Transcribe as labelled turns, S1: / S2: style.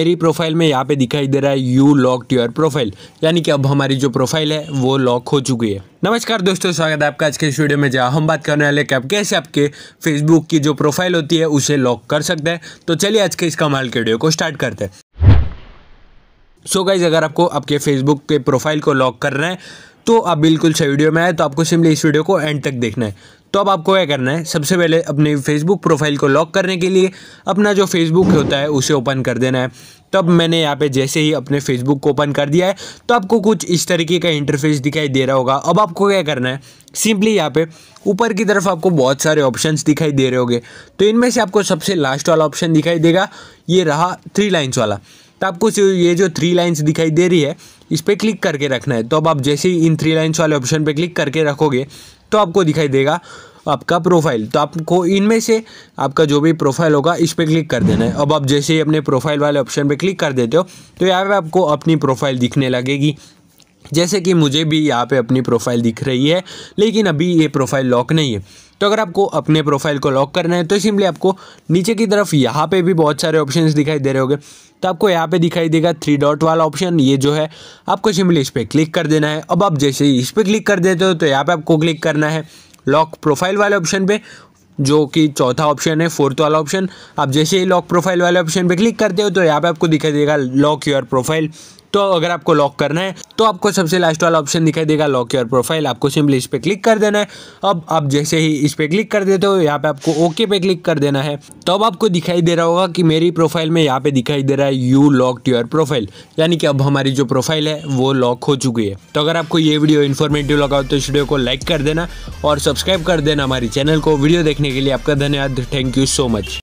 S1: मेरी प्रोफाइल में यहाँ पे दिखाई दे रहा है यू लॉक्ड योर प्रोफाइल यानी कि अब हमारी जो प्रोफाइल है वो लॉक हो चुकी है नमस्कार दोस्तों स्वागत है आपका आज के इस वीडियो में जहाँ हम बात करने वाले कि आप कैसे आपके फेसबुक की जो प्रोफाइल होती है उसे लॉक कर सकते हैं तो चलिए आज के इस कमाल के वीडियो को स्टार्ट करते हैं सो so गाइज अगर आपको आपके फेसबुक के प्रोफाइल को लॉक करना है तो आप बिल्कुल सही वीडियो में आए तो आपको सिंपली इस वीडियो को एंड तक देखना है तो अब आपको क्या करना है सबसे पहले अपने फेसबुक प्रोफाइल को लॉक करने के लिए अपना जो फेसबुक होता है उसे ओपन कर देना है तब तो मैंने यहाँ पे जैसे ही अपने फेसबुक को ओपन कर दिया है तो आपको कुछ इस तरीके का इंटरफेस दिखाई दे रहा होगा अब आपको क्या करना है सिंपली यहाँ पे ऊपर की तरफ आपको बहुत सारे ऑप्शंस दिखाई दे रहे होंगे तो इनमें से आपको सबसे लास्ट वाला ऑप्शन दिखाई देगा ये रहा थ्री लाइन्स वाला तो आपको ये जो थ्री लाइन्स दिखाई दे रही है इस पर क्लिक करके रखना है तो अब आप जैसे ही इन थ्री लाइन्स वाले ऑप्शन पर क्लिक करके रखोगे तो आपको दिखाई देगा आपका प्रोफाइल तो आपको इनमें से आपका जो भी प्रोफाइल होगा इस पर क्लिक कर देना है अब आप जैसे ही अपने प्रोफाइल वाले ऑप्शन पर क्लिक कर देते हो तो यहाँ पे आपको अपनी प्रोफाइल दिखने लगेगी जैसे कि मुझे भी यहाँ पे अपनी प्रोफाइल दिख रही है लेकिन अभी ये प्रोफाइल लॉक नहीं है तो अगर आपको अपने प्रोफाइल को लॉक करना है तो सिंपली आपको नीचे की तरफ यहाँ पे भी बहुत सारे ऑप्शंस दिखाई दे रहे होंगे तो आपको यहाँ पे दिखाई देगा थ्री डॉट वाला ऑप्शन ये जो है आपको सिंपली इस पर क्लिक कर देना है अब आप जैसे ही इस पर क्लिक कर देते हो तो यहाँ पर आपको क्लिक करना है लॉक प्रोफाइल वाले ऑप्शन पर जो कि चौथा ऑप्शन है फोर्थ वाला ऑप्शन आप जैसे ही लॉक प्रोफाइल वाले ऑप्शन पर क्लिक करते हो तो यहाँ पे आपको दिखाई देगा लॉक योर प्रोफाइल तो अगर आपको लॉक करना है तो आपको सबसे लास्ट वाला ऑप्शन दिखाई देगा लॉक योर प्रोफाइल आपको सिंपली इस पर क्लिक कर देना है अब आप जैसे ही इस पर क्लिक कर देते हो यहाँ पे आपको ओके पे क्लिक कर देना है तो अब आपको दिखाई दे रहा होगा कि मेरी प्रोफाइल में यहाँ पे दिखाई दे रहा है यू लॉक योर प्रोफाइल यानी कि अब हमारी जो प्रोफाइल है वो लॉक हो चुकी है तो अगर आपको ये वीडियो इन्फॉर्मेटिव लगा हो तो इस वीडियो को लाइक कर देना और सब्सक्राइब कर देना हमारे चैनल को वीडियो देखने के लिए आपका धन्यवाद थैंक यू सो मच